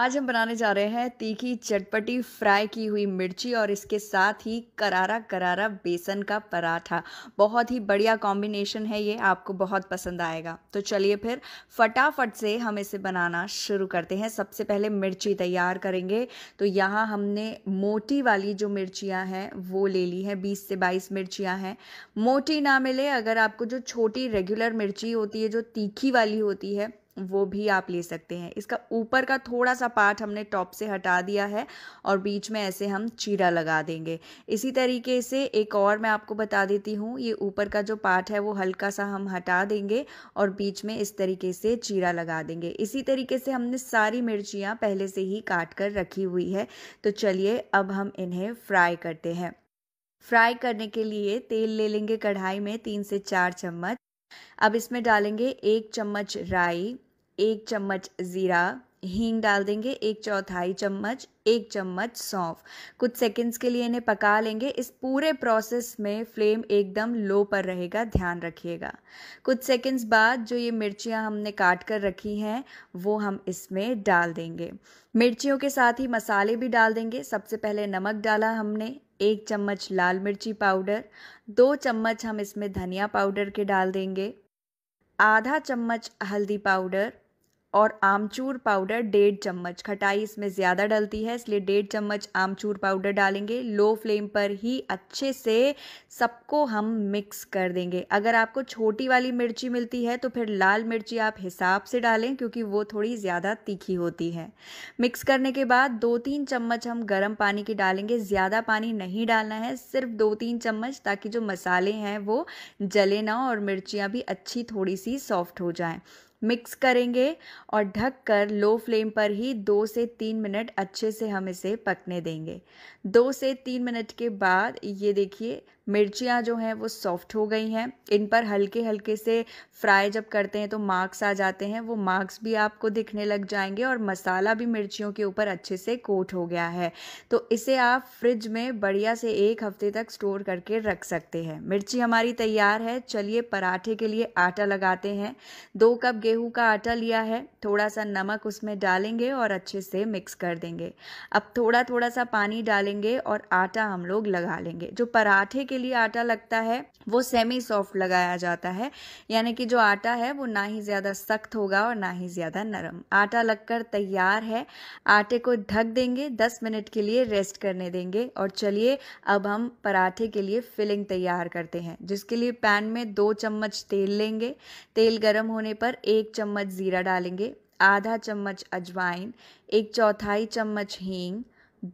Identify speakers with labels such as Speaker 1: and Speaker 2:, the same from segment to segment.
Speaker 1: आज हम बनाने जा रहे हैं तीखी चटपटी फ्राई की हुई मिर्ची और इसके साथ ही करारा करारा बेसन का पराठा बहुत ही बढ़िया कॉम्बिनेशन है ये आपको बहुत पसंद आएगा तो चलिए फिर फटाफट से हम इसे बनाना शुरू करते हैं सबसे पहले मिर्ची तैयार करेंगे तो यहाँ हमने मोटी वाली जो मिर्चियाँ हैं वो ले ली हैं बीस से बाईस मिर्चियाँ हैं मोटी ना मिले अगर आपको जो छोटी रेगुलर मिर्ची होती है जो तीखी वाली होती है वो भी आप ले सकते हैं इसका ऊपर का थोड़ा सा पार्ट हमने टॉप से हटा दिया है और बीच में ऐसे हम चीरा लगा देंगे इसी तरीके से एक और मैं आपको बता देती हूँ ये ऊपर का जो पार्ट है वो हल्का सा हम हटा देंगे और बीच में इस तरीके से चीरा लगा देंगे इसी तरीके से हमने सारी मिर्चियाँ पहले से ही काट कर रखी हुई है तो चलिए अब हम इन्हें फ्राई करते हैं फ्राई करने के लिए तेल ले लेंगे कढ़ाई में तीन से चार चम्मच अब इसमें डालेंगे एक चम्मच राई एक चम्मच ज़ीरा हींग डाल देंगे एक चौथाई चम्मच एक चम्मच सौंफ कुछ सेकंड्स के लिए इन्हें पका लेंगे इस पूरे प्रोसेस में फ्लेम एकदम लो पर रहेगा ध्यान रखिएगा कुछ सेकंड्स बाद जो ये मिर्चियाँ हमने काट कर रखी हैं वो हम इसमें डाल देंगे मिर्चियों के साथ ही मसाले भी डाल देंगे सबसे पहले नमक डाला हमने एक चम्मच लाल मिर्ची पाउडर दो चम्मच हम इसमें धनिया पाउडर के डाल देंगे आधा चम्मच हल्दी पाउडर और आमचूर पाउडर डेढ़ चम्मच खटाई इसमें ज़्यादा डलती है इसलिए डेढ़ चम्मच आमचूर पाउडर डालेंगे लो फ्लेम पर ही अच्छे से सबको हम मिक्स कर देंगे अगर आपको छोटी वाली मिर्ची मिलती है तो फिर लाल मिर्ची आप हिसाब से डालें क्योंकि वो थोड़ी ज़्यादा तीखी होती है मिक्स करने के बाद दो तीन चम्मच हम गर्म पानी की डालेंगे ज़्यादा पानी नहीं डालना है सिर्फ दो तीन चम्मच ताकि जो मसाले हैं वो जले ना और मिर्चियाँ भी अच्छी थोड़ी सी सॉफ्ट हो जाएँ मिक्स करेंगे और ढक कर लो फ्लेम पर ही दो से तीन मिनट अच्छे से हम इसे पकने देंगे दो से तीन मिनट के बाद ये देखिए मिर्चियाँ जो हैं वो सॉफ्ट हो गई हैं इन पर हल्के हल्के से फ्राई जब करते हैं तो मार्क्स आ जाते हैं वो मार्क्स भी आपको दिखने लग जाएंगे और मसाला भी मिर्चियों के ऊपर अच्छे से कोट हो गया है तो इसे आप फ्रिज में बढ़िया से एक हफ्ते तक स्टोर करके रख सकते हैं मिर्ची हमारी तैयार है चलिए पराठे के लिए आटा लगाते हैं दो कप गेहूं का आटा लिया है थोड़ा सा नमक उसमें डालेंगे और अच्छे से मिक्स कर देंगे अब थोड़ा थोड़ा सा पानी डालेंगे और आटा हम लोग लगा लेंगे जो पराठे के लिए आटा लगता है वो सेमी सॉफ्ट लगाया जाता है यानी कि जो आटा है वो ना ही ज़्यादा सख्त होगा और ना ही ज़्यादा नरम आटा लगकर तैयार है आटे को ढक देंगे दस मिनट के लिए रेस्ट करने देंगे और चलिए अब हम पराठे के लिए फिलिंग तैयार करते हैं जिसके लिए पैन में दो चम्मच तेल लेंगे तेल गर्म होने पर एक एक चम्मच ज़ीरा डालेंगे आधा चम्मच अजवाइन एक चौथाई चम्मच हींग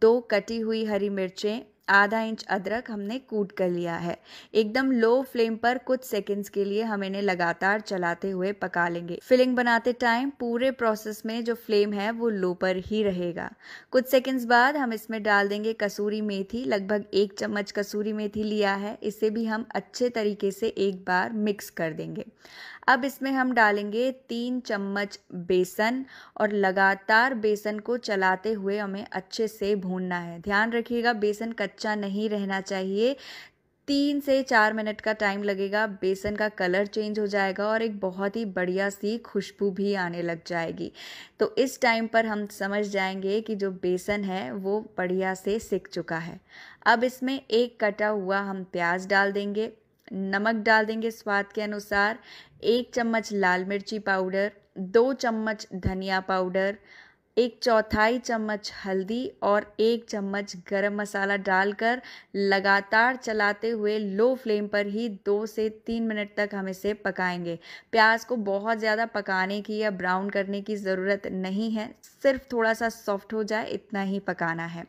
Speaker 1: दो कटी हुई हरी मिर्चें आधा इंच अदरक हमने कूट कर लिया है एकदम लो फ्लेम पर कुछ सेकंड्स के लिए हम इन्हें लगातार चलाते हुए पका लेंगे फिलिंग बनाते टाइम पूरे प्रोसेस में जो फ्लेम है वो लो पर ही रहेगा कुछ सेकंड्स बाद हम इसमें डाल देंगे कसूरी मेथी लगभग एक चम्मच कसूरी मेथी लिया है इसे भी हम अच्छे तरीके से एक बार मिक्स कर देंगे अब इसमें हम डालेंगे तीन चम्मच बेसन और लगातार बेसन को चलाते हुए हमें अच्छे से भूनना है ध्यान रखिएगा बेसन कच्चा नहीं रहना चाहिए तीन से चार मिनट का टाइम लगेगा बेसन का कलर चेंज हो जाएगा और एक बहुत ही बढ़िया सी खुशबू भी आने लग जाएगी तो इस टाइम पर हम समझ जाएंगे कि जो बेसन है वो बढ़िया से सिक चुका है अब इसमें एक कटा हुआ हम प्याज डाल देंगे नमक डाल देंगे स्वाद के अनुसार एक चम्मच लाल मिर्ची पाउडर दो चम्मच धनिया पाउडर एक चौथाई चम्मच हल्दी और एक चम्मच गरम मसाला डालकर लगातार चलाते हुए लो फ्लेम पर ही दो से तीन मिनट तक हम इसे पकाएंगे प्याज को बहुत ज़्यादा पकाने की या ब्राउन करने की ज़रूरत नहीं है सिर्फ थोड़ा सा सॉफ्ट हो जाए इतना ही पकाना है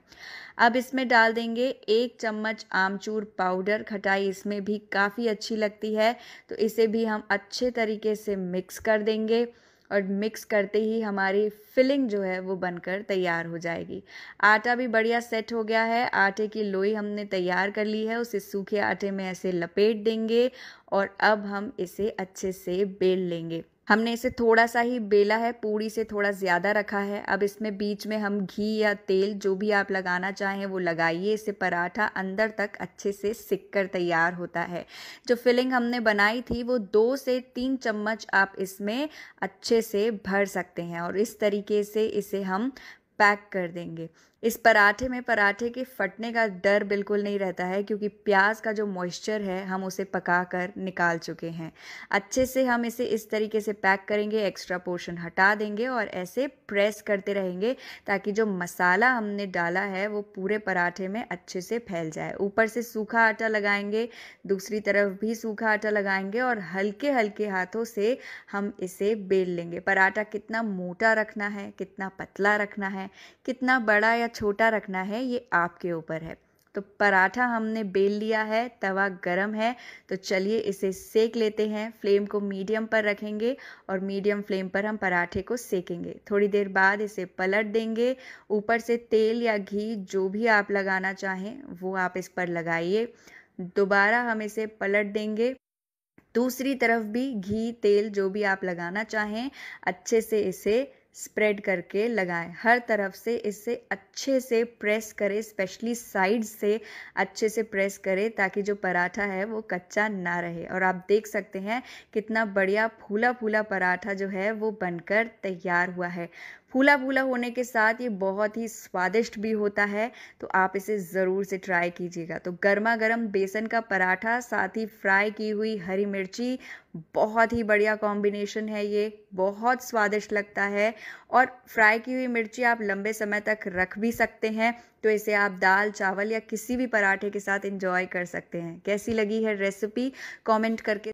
Speaker 1: अब इसमें डाल देंगे एक चम्मच आमचूर पाउडर खटाई इसमें भी काफ़ी अच्छी लगती है तो इसे भी हम अच्छे तरीके से मिक्स कर देंगे और मिक्स करते ही हमारी फिलिंग जो है वो बनकर तैयार हो जाएगी आटा भी बढ़िया सेट हो गया है आटे की लोई हमने तैयार कर ली है उसे सूखे आटे में ऐसे लपेट देंगे और अब हम इसे अच्छे से बेल लेंगे हमने इसे थोड़ा सा ही बेला है पूड़ी से थोड़ा ज़्यादा रखा है अब इसमें बीच में हम घी या तेल जो भी आप लगाना चाहें वो लगाइए इससे पराठा अंदर तक अच्छे से सिक कर तैयार होता है जो फिलिंग हमने बनाई थी वो दो से तीन चम्मच आप इसमें अच्छे से भर सकते हैं और इस तरीके से इसे हम पैक कर देंगे इस पराठे में पराठे के फटने का डर बिल्कुल नहीं रहता है क्योंकि प्याज का जो मॉइस्चर है हम उसे पका कर निकाल चुके हैं अच्छे से हम इसे इस तरीके से पैक करेंगे एक्स्ट्रा पोर्शन हटा देंगे और ऐसे प्रेस करते रहेंगे ताकि जो मसाला हमने डाला है वो पूरे पराठे में अच्छे से फैल जाए ऊपर से सूखा आटा लगाएंगे दूसरी तरफ भी सूखा आटा लगाएंगे और हल्के हल्के हाथों से हम इसे बेल लेंगे पराठा कितना मोटा रखना है कितना पतला रखना है कितना बड़ा या या छोटा रखना है ये आपके ऊपर है तो पराठा हमने बेल लिया है तवा गरम है तो चलिए इसे सेक लेते हैं फ्लेम को मीडियम पर रखेंगे और मीडियम फ्लेम पर हम पराठे को सेकेंगे थोड़ी देर बाद इसे पलट देंगे ऊपर से तेल या घी जो भी आप लगाना चाहें वो आप इस पर लगाइए दोबारा हम इसे पलट देंगे दूसरी तरफ भी घी तेल जो भी आप लगाना चाहें अच्छे से इसे स्प्रेड करके लगाएं हर तरफ से इसे अच्छे से प्रेस करें स्पेशली साइड से अच्छे से प्रेस करें ताकि जो पराठा है वो कच्चा ना रहे और आप देख सकते हैं कितना बढ़िया फूला फूला पराठा जो है वो बनकर तैयार हुआ है फूला फूला होने के साथ ये बहुत ही स्वादिष्ट भी होता है तो आप इसे ज़रूर से ट्राई कीजिएगा तो गर्मा गर्म बेसन का पराठा साथ ही फ्राई की हुई हरी मिर्ची बहुत ही बढ़िया कॉम्बिनेशन है ये बहुत स्वादिष्ट लगता है और फ्राई की हुई मिर्ची आप लंबे समय तक रख भी सकते हैं तो इसे आप दाल चावल या किसी भी पराठे के साथ इंजॉय कर सकते हैं कैसी लगी है रेसिपी कमेंट करके